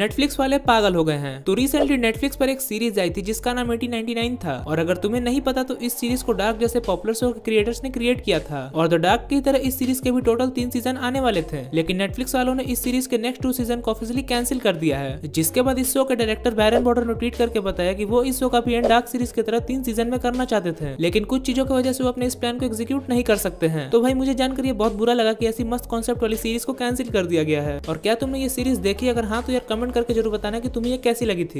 Netflix वाले पागल हो गए हैं तो रिसेंटली नेटफ्लिक्स पर एक सीरीज आई थी जिसका नाम एटीन था और अगर तुम्हें नहीं पता तो इस सीरीज को डार्क जैसे पॉपुलर शो के क्रिएटर्स ने क्रिएट किया था और द डार्क की तरह इस सीरीज के भी टोटल तीन सीजन आने वाले थे लेकिन नेटफ्लिक्स वालों ने इस सीरीज के नेक्स्ट टू सीजन को ऑफिसली कैंसिल कर दिया है जिसके बाद इस शो के डायरेक्टर बैरन बॉर्डर ने ट्वीट करके बताया की वो इस शो का भी एंड डार्क सीरीज की तरह तीन सीजन में करना चाहते थे लेकिन कुछ चीजों की वजह से वो अपने इस प्लान को एग्जीक्यूट नहीं कर सकते हैं तो भाई मुझे जानकर ये बहुत बुरा लगा की ऐसी मस्त कॉन्सेप्ट वाली सीरीज को कैंसिल कर दिया गया है और क्या तुमने ये सीरीज देखी अगर हाँ तो यार कमेंट कमेंट करके जरूर बताना कि तुम्हें ये कैसी लगी थी